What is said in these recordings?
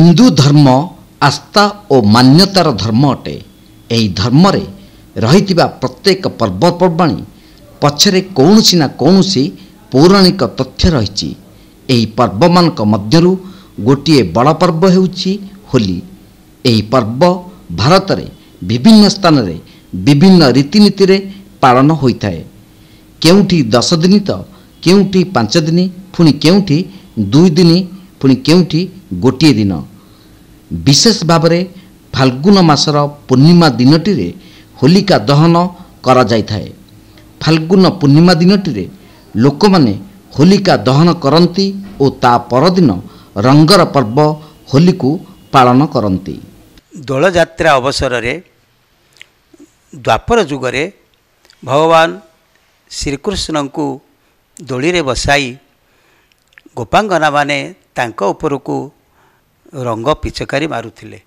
ହିନ୍ଦୁ ଧର୍ମ ଆସ୍ଥା ଓ ମାନ୍ୟତାର ଧର୍ମ ଅଟେ ଏହି ଧର୍ମରେ ରହିଥିବା ପ୍ରତ୍ୟେକ ପର୍ବପର୍ବାଣି ପଛରେ କୌଣସି ନା କୌଣସି ପୌରାଣିକ ତଥ୍ୟ ରହିଛି ଏହି ପର୍ବମାନଙ୍କ ମଧ୍ୟରୁ ଗୋଟିଏ ବଡ଼ ପର୍ବ ହେଉଛି ହୋଲି ଏହି ପର୍ବ ଭାରତରେ ବିଭିନ୍ନ ସ୍ଥାନରେ ବିଭିନ୍ନ ରୀତିନୀତିରେ ପାଳନ ହୋଇଥାଏ କେଉଁଠି ଦଶ ଦିନ ତ କେଉଁଠି ପାଞ୍ଚ ଦିନ ପୁଣି କେଉଁଠି ଦୁଇ ଦିନ ପୁଣି କେଉଁଠି ଗୋଟିଏ ଦିନ ବିଶେଷ ଭାବରେ ଫାଲ୍ଗୁନ ମାସର ପୂର୍ଣ୍ଣିମା ଦିନଟିରେ ହୋଲିକା ଦହନ କରାଯାଇଥାଏ ଫାଲ୍ଗୁନ ପୂର୍ଣ୍ଣିମା ଦିନଟିରେ ଲୋକମାନେ ହୋଲିକା ଦହନ କରନ୍ତି ଓ ତା ପରଦିନ ରଙ୍ଗର ପର୍ବ ହୋଲିକୁ ପାଳନ କରନ୍ତି ଦୋଳଯାତ୍ରା ଅବସରରେ ଦ୍ୱାପର ଯୁଗରେ ଭଗବାନ ଶ୍ରୀକୃଷ୍ଣଙ୍କୁ ଦୋଳିରେ ବସାଇ ଗୋପାଙ୍ଗନାମାନେ ତାଙ୍କ ଉପରକୁ ରଙ୍ଗ ପିଚକାରୀ ମାରୁଥିଲେ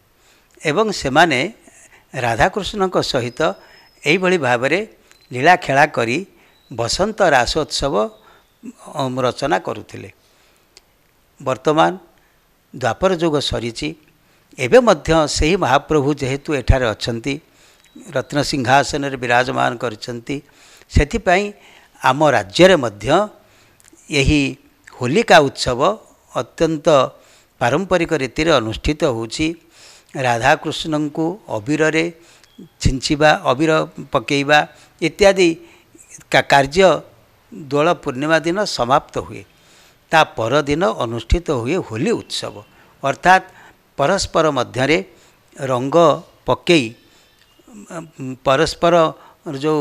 ଏବଂ ସେମାନେ ରାଧାକୃଷ୍ଣଙ୍କ ସହିତ ଏହିଭଳି ଭାବରେ ଲୀଳାଖେଳା କରି ବସନ୍ତ ରାସୋତ୍ସବ ରଚନା କରୁଥିଲେ ବର୍ତ୍ତମାନ ଦ୍ୱାପର ଯୁଗ ସରିଛି ଏବେ ମଧ୍ୟ ସେହି ମହାପ୍ରଭୁ ଯେହେତୁ ଏଠାରେ ଅଛନ୍ତି ରତ୍ନସିଂହାସନରେ ବିରାଜମାନ କରିଛନ୍ତି ସେଥିପାଇଁ ଆମ ରାଜ୍ୟରେ ମଧ୍ୟ ଏହି ହୋଲିକା ଉତ୍ସବ ଅତ୍ୟନ୍ତ ପାରମ୍ପରିକ ରୀତିରେ ଅନୁଷ୍ଠିତ ହେଉଛି ରାଧାକୃଷ୍ଣଙ୍କୁ ଅବିରରେ ଛିଞ୍ଚିବା ଅବିର ପକାଇବା ଇତ୍ୟାଦି କାର୍ଯ୍ୟ ଦୋଳ ପୂର୍ଣ୍ଣିମା ଦିନ ସମାପ୍ତ ହୁଏ ତା ପରଦିନ ଅନୁଷ୍ଠିତ ହୁଏ ହୋଲି ଉତ୍ସବ ଅର୍ଥାତ୍ ପରସ୍ପର ମଧ୍ୟରେ ରଙ୍ଗ ପକାଇ ପରସ୍ପର ଯେଉଁ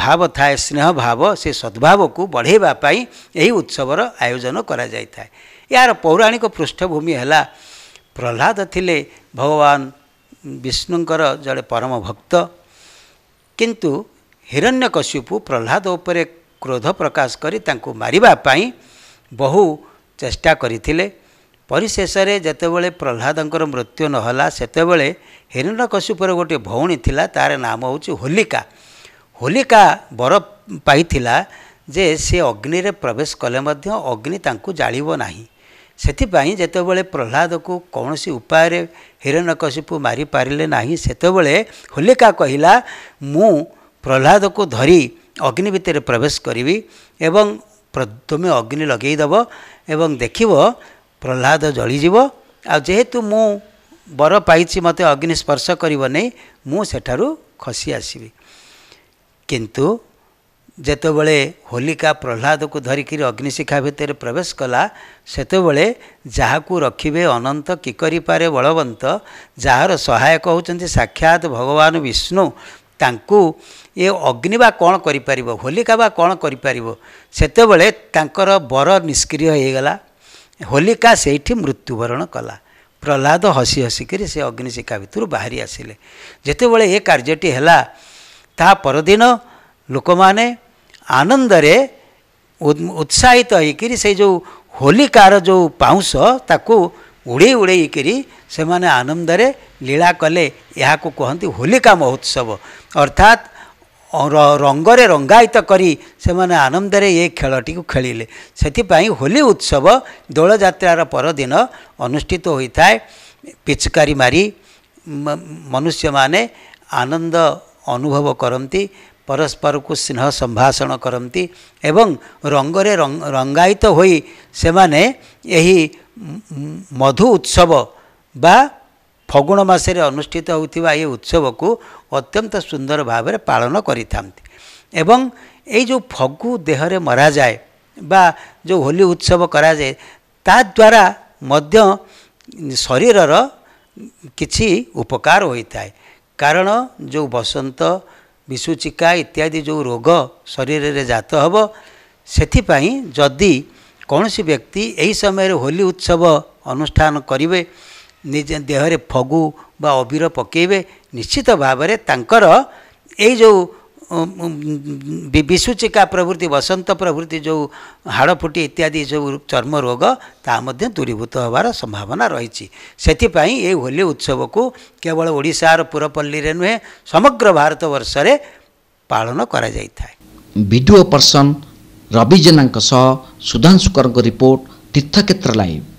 ଭାବ ଥାଏ ସ୍ନେହ ଭାବ ସେ ସଦ୍ଭାବକୁ ବଢ଼େଇବା ପାଇଁ ଏହି ଉତ୍ସବର ଆୟୋଜନ କରାଯାଇଥାଏ ଏହାର ପୌରାଣିକ ପୃଷ୍ଠଭୂମି ହେଲା ପ୍ରହ୍ଲାଦ ଥିଲେ ଭଗବାନ ବିଷ୍ଣୁଙ୍କର ଜଣେ ପରମ ଭକ୍ତ କିନ୍ତୁ ହିରଣ୍ୟ କଶ୍ୟପୁ ପ୍ରହ୍ଲାଦ ଉପରେ କ୍ରୋଧ ପ୍ରକାଶ କରି ତାଙ୍କୁ ମାରିବା ପାଇଁ ବହୁ ଚେଷ୍ଟା କରିଥିଲେ ପରିଶେଷରେ ଯେତେବେଳେ ପ୍ରହ୍ଲାଦଙ୍କର ମୃତ୍ୟୁ ନହେଲା ସେତେବେଳେ ହିରଣ୍ୟ ହିରଣ୍ୟକଶ୍ୟୁପୁର ଗୋଟିଏ ଭଉଣୀ ଥିଲା ତାର ନାମ ହେଉଛି ହୋଲିକା ହୋଲିକା ବର ପାଇଥିଲା ଯେ ସେ ଅଗ୍ନିରେ ପ୍ରବେଶ କଲେ ମଧ୍ୟ ଅଗ୍ନି ତାଙ୍କୁ ଜାଳିବ ନାହିଁ ସେଥିପାଇଁ ଯେତେବେଳେ ପ୍ରହ୍ଲାଦକୁ କୌଣସି ଉପାୟରେ ହିରଣ୍ୟକଶିପୁ ମାରିପାରିଲେ ନାହିଁ ସେତେବେଳେ ହୋଲିକା କହିଲା ମୁଁ ପ୍ରହ୍ଲାଦକୁ ଧରି ଅଗ୍ନି ଭିତରେ ପ୍ରବେଶ କରିବି ଏବଂ ତୁମେ ଅଗ୍ନି ଲଗାଇଦେବ ଏବଂ ଦେଖିବ ପ୍ରହ୍ଲାଦ ଜଳିଯିବ ଆଉ ଯେହେତୁ ମୁଁ ବର ପାଇଛି ମୋତେ ଅଗ୍ନି ସ୍ପର୍ଶ କରିବ ନାହିଁ ମୁଁ ସେଠାରୁ ଖସି ଆସିବି କିନ୍ତୁ ଯେତେବେଳେ ହୋଲିକା ପ୍ରହ୍ଲାଦକୁ ଧରିକିରି ଅଗ୍ନିଶିଖା ଭିତରେ ପ୍ରବେଶ କଲା ସେତେବେଳେ ଯାହାକୁ ରଖିବେ ଅନନ୍ତ କି କରିପାରେ ବଳବନ୍ତ ଯାହାର ସହାୟକ ହେଉଛନ୍ତି ସାକ୍ଷାତ ଭଗବାନ ବିଷ୍ଣୁ ତାଙ୍କୁ ଏ ଅଗ୍ନି ବା କ'ଣ କରିପାରିବ ହୋଲିକା ବା କ'ଣ କରିପାରିବ ସେତେବେଳେ ତାଙ୍କର ବର ନିଷ୍କ୍ରିୟ ହୋଇଗଲା ହୋଲିକା ସେଇଠି ମୃତ୍ୟୁବରଣ କଲା ପ୍ରହ୍ଲାଦ ହସି ହସିକରି ସେ ଅଗ୍ନିଶିଖା ଭିତରୁ ବାହାରି ଆସିଲେ ଯେତେବେଳେ ଏ କାର୍ଯ୍ୟଟି ହେଲା ତାହା ପରଦିନ ଲୋକମାନେ ଆନନ୍ଦରେ ଉତ୍ସାହିତ ହେଇକିରି ସେଇ ଯେଉଁ ହୋଲିକାର ଯେଉଁ ପାଉଁଶ ତାକୁ ଉଡ଼େଇ ଉଡ଼େଇକିରି ସେମାନେ ଆନନ୍ଦରେ ଲୀଳା କଲେ ଏହାକୁ କୁହନ୍ତି ହୋଲିକା ମହୋତ୍ସବ ଅର୍ଥାତ୍ ରଙ୍ଗରେ ରଙ୍ଗାୟିତ କରି ସେମାନେ ଆନନ୍ଦରେ ଏ ଖେଳଟିକୁ ଖେଳିଲେ ସେଥିପାଇଁ ହୋଲି ଉତ୍ସବ ଦୋଳଯାତ୍ରାର ପରଦିନ ଅନୁଷ୍ଠିତ ହୋଇଥାଏ ପିଚକାରୀ ମାରି ମନୁଷ୍ୟମାନେ ଆନନ୍ଦ ଅନୁଭବ କରନ୍ତି ପରସ୍ପରକୁ ସ୍ନେହ ସମ୍ଭାଷଣ କରନ୍ତି ଏବଂ ରଙ୍ଗରେ ରଙ୍ଗାୟିତ ହୋଇ ସେମାନେ ଏହି ମଧୁ ଉତ୍ସବ ବା ଫଗୁଣ ମାସରେ ଅନୁଷ୍ଠିତ ହେଉଥିବା ଏହି ଉତ୍ସବକୁ ଅତ୍ୟନ୍ତ ସୁନ୍ଦର ଭାବରେ ପାଳନ କରିଥାନ୍ତି ଏବଂ ଏଇ ଯେଉଁ ଫଗୁ ଦେହରେ ମରାଯାଏ ବା ଯେଉଁ ହୋଲି ଉତ୍ସବ କରାଯାଏ ତାଦ୍ୱାରା ମଧ୍ୟ ଶରୀରର କିଛି ଉପକାର ହୋଇଥାଏ କାରଣ ଯେଉଁ ବସନ୍ତ ବିଶୁଚିକା ଇତ୍ୟାଦି ଯେଉଁ ରୋଗ ଶରୀରରେ ଜାତ ହେବ ସେଥିପାଇଁ ଯଦି କୌଣସି ବ୍ୟକ୍ତି ଏହି ସମୟରେ ହୋଲି ଉତ୍ସବ ଅନୁଷ୍ଠାନ କରିବେ ନିଜ ଦେହରେ ଫଗୁ ବା ଅବିର ପକାଇବେ ନିଶ୍ଚିତ ଭାବରେ ତାଙ୍କର ଏଇ ଯେଉଁ ବିଶୁଚିକା ପ୍ରଭୃତି ବସନ୍ତ ପ୍ରଭୃତି ଯେଉଁ ହାଡ଼ଫୁଟି ଇତ୍ୟାଦି ସବୁ ଚର୍ମ ରୋଗ ତାହା ମଧ୍ୟ ଦୂରୀଭୂତ ହେବାର ସମ୍ଭାବନା ରହିଛି ସେଥିପାଇଁ ଏହି ହୋଲି ଉତ୍ସବକୁ କେବଳ ଓଡ଼ିଶାର ପୁରପଲ୍ଲୀରେ ନୁହେଁ ସମଗ୍ର ଭାରତବର୍ଷରେ ପାଳନ କରାଯାଇଥାଏ ଭିଡ଼ିଓ ପର୍ସନ୍ ରବି ଜେନାଙ୍କ ସହ ସୁଧାଂଶୁ କରଙ୍କ ରିପୋର୍ଟ ତୀର୍ଥକ୍ଷେତ୍ର ଲାଇଭ୍